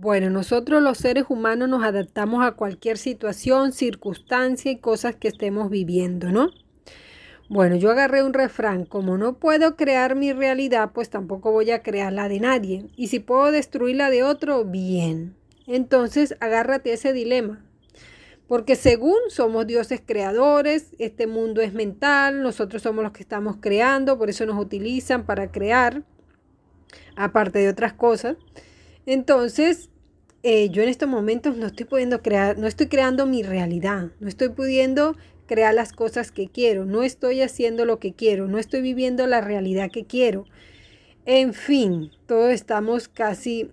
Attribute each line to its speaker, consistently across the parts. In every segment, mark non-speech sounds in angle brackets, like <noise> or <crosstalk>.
Speaker 1: Bueno, nosotros los seres humanos nos adaptamos a cualquier situación, circunstancia y cosas que estemos viviendo, ¿no? Bueno, yo agarré un refrán, como no puedo crear mi realidad, pues tampoco voy a crear la de nadie. Y si puedo destruir la de otro, bien. Entonces, agárrate ese dilema. Porque según somos dioses creadores, este mundo es mental, nosotros somos los que estamos creando, por eso nos utilizan para crear, aparte de otras cosas. Entonces, eh, yo en estos momentos no estoy pudiendo crear, no estoy creando mi realidad, no estoy pudiendo crear las cosas que quiero, no estoy haciendo lo que quiero, no estoy viviendo la realidad que quiero. En fin, todos estamos casi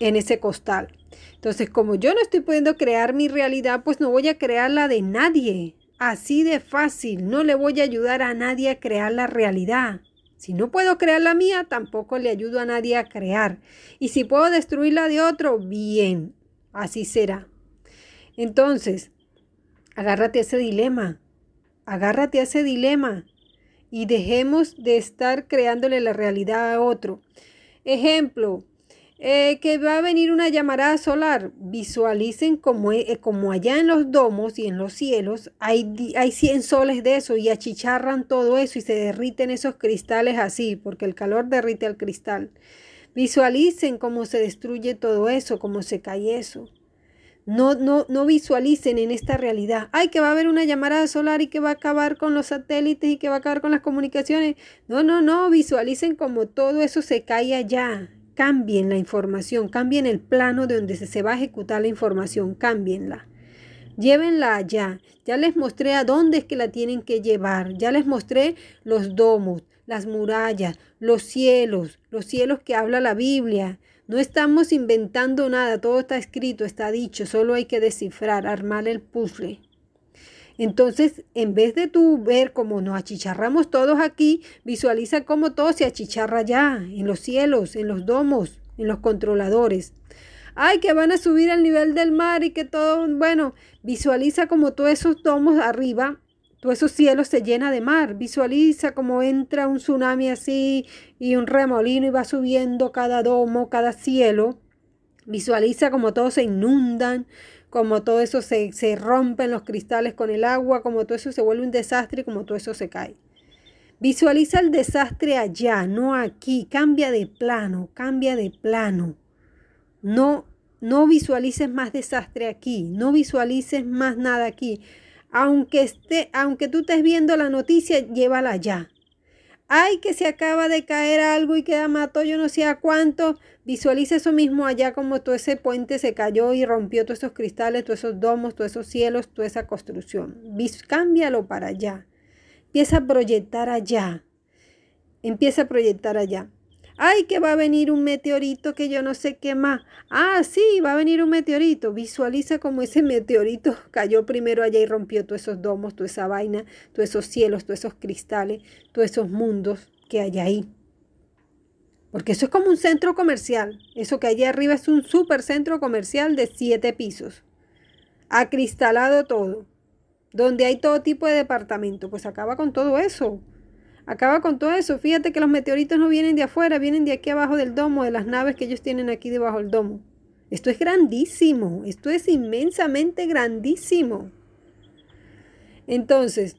Speaker 1: en ese costal. Entonces, como yo no estoy pudiendo crear mi realidad, pues no voy a crear la de nadie. Así de fácil, no le voy a ayudar a nadie a crear la realidad. Si no puedo crear la mía, tampoco le ayudo a nadie a crear. Y si puedo destruir la de otro, bien, así será. Entonces, agárrate a ese dilema, agárrate a ese dilema y dejemos de estar creándole la realidad a otro. Ejemplo, eh, que va a venir una llamarada solar. Visualicen como, e, eh, como allá en los domos y en los cielos hay, hay 100 soles de eso y achicharran todo eso y se derriten esos cristales así, porque el calor derrite al cristal. Visualicen cómo se destruye todo eso, cómo se cae eso. No, no, no visualicen en esta realidad. Ay, que va a haber una llamarada solar y que va a acabar con los satélites y que va a acabar con las comunicaciones. No, no, no. Visualicen como todo eso se cae allá Cambien la información, cambien el plano de donde se va a ejecutar la información, cámbienla. Llévenla allá. Ya les mostré a dónde es que la tienen que llevar. Ya les mostré los domos, las murallas, los cielos, los cielos que habla la Biblia. No estamos inventando nada, todo está escrito, está dicho, solo hay que descifrar, armar el puzzle. Entonces, en vez de tú ver cómo nos achicharramos todos aquí, visualiza cómo todo se achicharra ya en los cielos, en los domos, en los controladores. Ay, que van a subir al nivel del mar y que todo, bueno, visualiza como todos esos domos arriba todos esos cielos se llena de mar. Visualiza cómo entra un tsunami así y un remolino y va subiendo cada domo, cada cielo. Visualiza como todos se inundan, como todo eso se, se rompen los cristales con el agua, como todo eso se vuelve un desastre, como todo eso se cae. Visualiza el desastre allá, no aquí. Cambia de plano, cambia de plano. No, no visualices más desastre aquí, no visualices más nada aquí. Aunque, esté, aunque tú estés viendo la noticia, llévala allá ay, que se acaba de caer algo y queda mató yo no sé a cuánto. Visualiza eso mismo allá como todo ese puente se cayó y rompió todos esos cristales, todos esos domos, todos esos cielos, toda esa construcción. cámbialo para allá. Empieza a proyectar allá. Empieza a proyectar allá ay, que va a venir un meteorito que yo no sé qué más. Ah, sí, va a venir un meteorito. Visualiza como ese <laughs> meteorito cayó primero allá y rompió todos esos domos, toda esa vaina, todos esos cielos, todos esos cristales, todos esos mundos que hay ahí. Porque eso es como un centro comercial. Eso que allá arriba es un super centro comercial de siete pisos. Acristalado todo. Donde hay todo tipo de departamento. Pues acaba con todo eso. Acaba con todo eso. Fíjate que los meteoritos no vienen de afuera, vienen de aquí abajo del domo, de las naves que ellos tienen aquí debajo del domo. Esto es grandísimo, esto es inmensamente grandísimo. Entonces,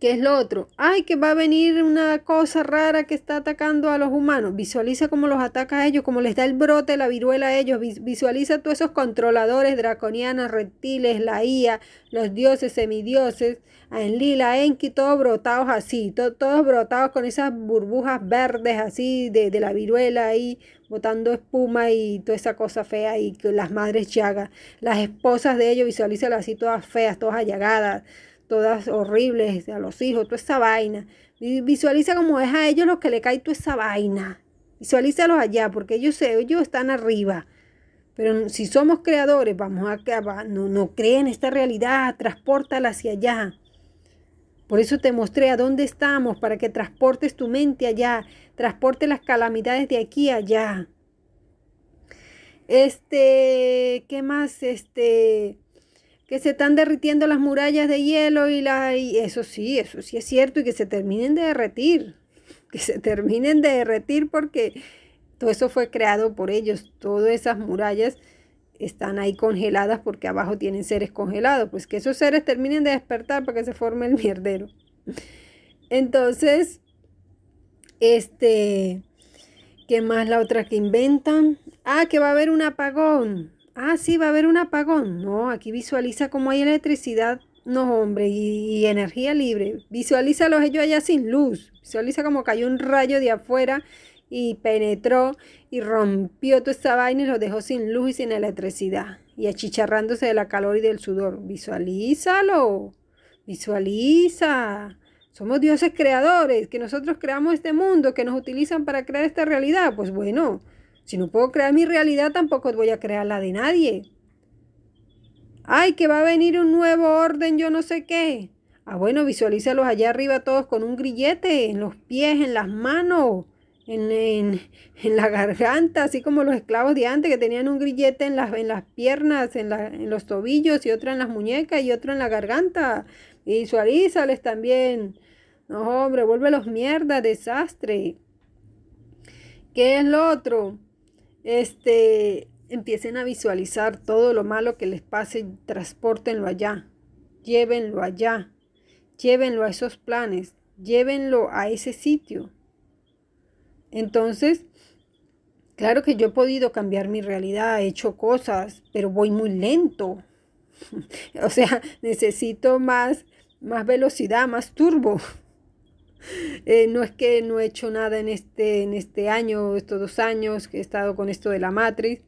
Speaker 1: ¿Qué es lo otro? Ay, que va a venir una cosa rara que está atacando a los humanos. Visualiza cómo los ataca a ellos, cómo les da el brote, la viruela a ellos. Visualiza todos esos controladores draconianos, reptiles, la IA, los dioses, semidioses, Enlila, Enki, todos brotados así, todos brotados con esas burbujas verdes así de, la viruela ahí, botando espuma y toda esa cosa fea y que las madres llagas, las esposas de ellos, visualízalas así todas feas, todas allagadas todas horribles a los hijos, toda esa vaina. Visualiza cómo es a ellos los que le cae toda esa vaina. Visualízalos allá, porque ellos, ellos están arriba. Pero si somos creadores, vamos a no, no creen esta realidad, transportala hacia allá. Por eso te mostré a dónde estamos, para que transportes tu mente allá, transporte las calamidades de aquí allá. Este, ¿qué más? Este, que se están derritiendo las murallas de hielo y, la, eso sí, eso sí es cierto, y que se terminen de derretir, <laughs> que se terminen de derretir porque todo eso fue creado por ellos, todas esas murallas están ahí congeladas porque abajo tienen seres congelados, pues que esos seres terminen de despertar para que se forme el mierdero. Entonces, este, ¿qué más la otra que inventan? Ah, que va a haber un apagón ah, sí, va a haber un apagón. No, aquí visualiza cómo hay electricidad, no, hombre, y, energía libre. Visualiza los ellos allá sin luz. Visualiza como cayó un rayo de afuera y penetró y rompió toda esta vaina y los dejó sin luz y sin electricidad. Y achicharrándose de la calor y del sudor. Visualízalo. Visualiza. Somos dioses creadores, que nosotros creamos este mundo, que nos utilizan para crear esta realidad. Pues bueno, si no puedo crear mi realidad, tampoco voy a crear la de nadie. Ay, que va a venir un nuevo orden, yo no sé qué. Ah, bueno, visualízalos allá arriba todos con un grillete, en los pies, en las manos, en, la garganta, así como los esclavos de antes que tenían un grillete en las, en las piernas, en, los tobillos y otro en las muñecas y otro en la garganta. Visualízales también. No, hombre, los mierda, desastre. ¿Qué es lo otro? este, empiecen a visualizar todo lo malo que les pase, transportenlo allá, llévenlo allá, llévenlo a esos planes, llévenlo a ese sitio. Entonces, claro que yo he podido cambiar mi realidad, he hecho cosas, pero voy muy lento. <laughs> o sea, necesito más, más velocidad, más turbo. Eh, no es que no he hecho nada en este, en este año, estos dos años que he estado con esto de la matriz,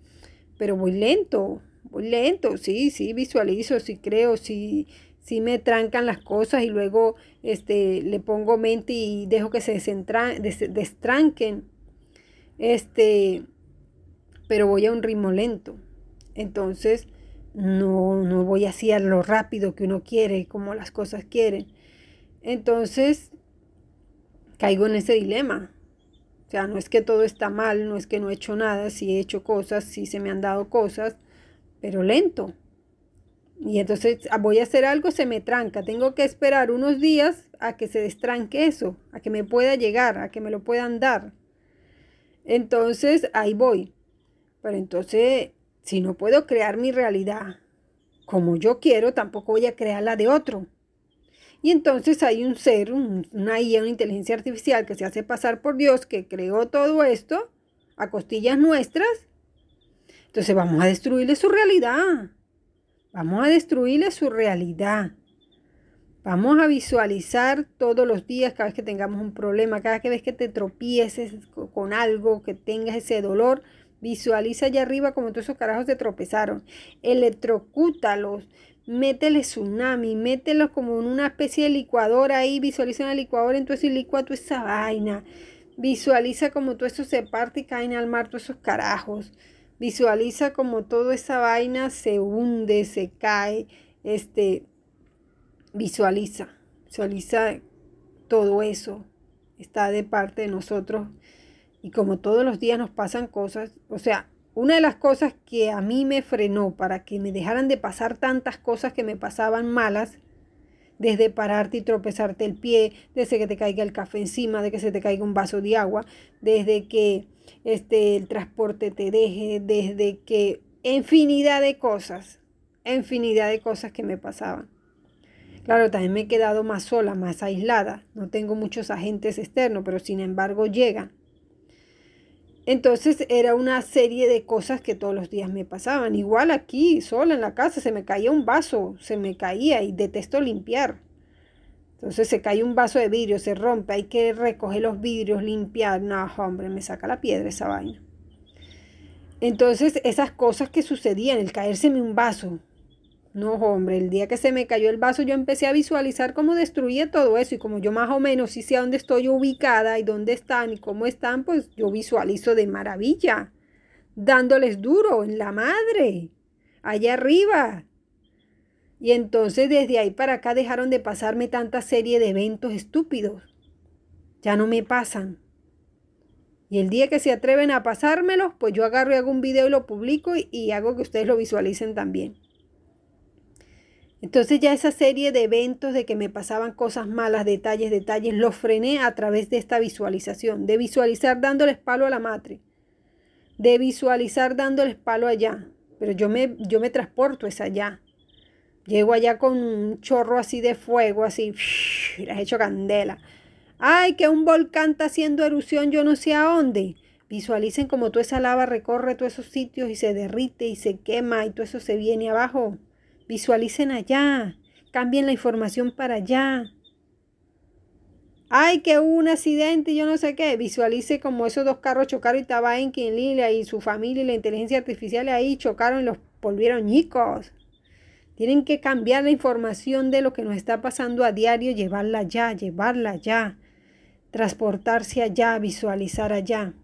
Speaker 1: pero muy lento, muy lento, sí, sí, visualizo, sí creo, sí, sí me trancan las cosas y luego este, le pongo mente y dejo que se destranquen. Este, pero voy a un ritmo lento. Entonces, no, no voy así a lo rápido que uno quiere, como las cosas quieren. Entonces, caigo en ese dilema. O sea, no es que todo está mal, no es que no he hecho nada, sí he hecho cosas, sí se me han dado cosas, pero lento. Y entonces ah, voy a hacer algo, se me tranca. Tengo que esperar unos días a que se destranque eso, a que me pueda llegar, a que me lo puedan dar. Entonces ahí voy. Pero entonces, si no puedo crear mi realidad como yo quiero, tampoco voy a crear la de otro. Y entonces hay un ser, una IA, una inteligencia artificial que se hace pasar por Dios, que creó todo esto a costillas nuestras. Entonces vamos a destruirle su realidad. Vamos a destruirle su realidad. Vamos a visualizar todos los días, cada vez que tengamos un problema, cada vez que te tropieces con algo, que tengas ese dolor, visualiza allá arriba como todos esos carajos se tropezaron. Electrocútalos métele tsunami, mételo como en una especie de licuadora ahí, visualiza una licuadora, entonces licua tú esa vaina, visualiza como todo eso se parte y caen al mar todos esos carajos, visualiza como toda esa vaina se hunde, se cae, este, visualiza, visualiza todo eso, está de parte de nosotros y como todos los días nos pasan cosas, o sea, una de las cosas que a mí me frenó para que me dejaran de pasar tantas cosas que me pasaban malas, desde pararte y tropezarte el pie, desde que te caiga el café encima, de que se te caiga un vaso de agua, desde que este, el transporte te deje, desde que infinidad de cosas, infinidad de cosas que me pasaban. Claro, también me he quedado más sola, más aislada, no tengo muchos agentes externos, pero sin embargo llegan. Entonces era una serie de cosas que todos los días me pasaban. Igual aquí, sola en la casa, se me caía un vaso, se me caía y detesto limpiar. Entonces se cae un vaso de vidrio, se rompe, hay que recoger los vidrios, limpiar. No, hombre, me saca la piedra esa vaina. Entonces esas cosas que sucedían, el caérseme un vaso, no, hombre, el día que se me cayó el vaso yo empecé a visualizar cómo destruía todo eso y como yo más o menos sí sé a dónde estoy ubicada y dónde están y cómo están, pues yo visualizo de maravilla, dándoles duro en la madre, allá arriba. Y entonces desde ahí para acá dejaron de pasarme tanta serie de eventos estúpidos. Ya no me pasan. Y el día que se atreven a pasármelos, pues yo agarro y hago un video y lo publico y, y hago que ustedes lo visualicen también. Entonces ya esa serie de eventos de que me pasaban cosas malas, detalles, detalles, los frené a través de esta visualización, de visualizar dándoles palo a la matriz, de visualizar dándoles palo allá. Pero yo me, yo me transporto es allá. Llego allá con un chorro así de fuego, así, has <sniffs> hecho candela. Ay, que un volcán está haciendo erupción, yo no sé a dónde. Visualicen como toda esa lava recorre todos esos sitios y se derrite y se quema y todo eso se viene abajo. Visualicen allá, cambien la información para allá. Ay, que hubo un accidente yo no sé qué. Visualice como esos dos carros chocaron y estaba en Lilia y su familia y la inteligencia artificial ahí chocaron y los volvieron ñicos. Tienen que cambiar la información de lo que nos está pasando a diario, llevarla allá, llevarla allá, transportarse allá, visualizar allá.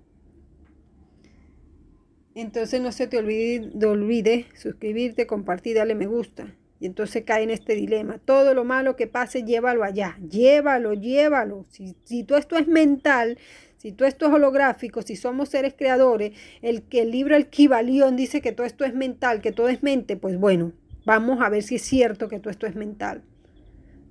Speaker 1: Entonces no se te olvide, suscribirte, compartir, darle me gusta. Y entonces cae en este dilema. Todo lo malo que pase, llévalo allá. Llévalo, llévalo. Si, si todo esto es mental, si todo esto es holográfico, si somos seres creadores, el que el libro El Kibalión dice que todo esto es mental, que todo es mente, pues bueno, vamos a ver si es cierto que todo esto es mental.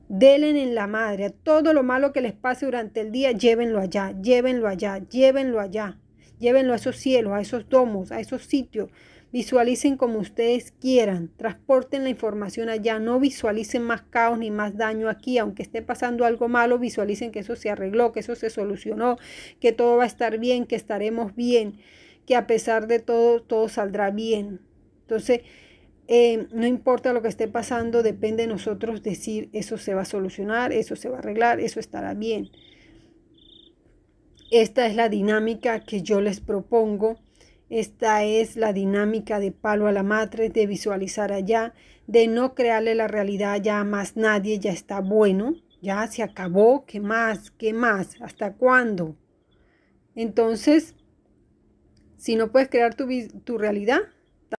Speaker 1: Delen en la madre. Todo lo malo que les pase durante el día, llévenlo allá, llévenlo allá, llévenlo allá. Llévenlo a esos cielos, a esos domos, a esos sitios. Visualicen como ustedes quieran. Transporten la información allá. No visualicen más caos ni más daño aquí. Aunque esté pasando algo malo, visualicen que eso se arregló, que eso se solucionó, que todo va a estar bien, que estaremos bien, que a pesar de todo, todo saldrá bien. Entonces, eh, no importa lo que esté pasando, depende de nosotros decir eso se va a solucionar, eso se va a arreglar, eso estará bien. Esta es la dinámica que yo les propongo. Esta es la dinámica de palo a la madre, de visualizar allá, de no crearle la realidad ya más nadie, ya está bueno, ya se acabó, ¿qué más? ¿Qué más? ¿Hasta cuándo? Entonces, si no puedes crear tu, tu realidad,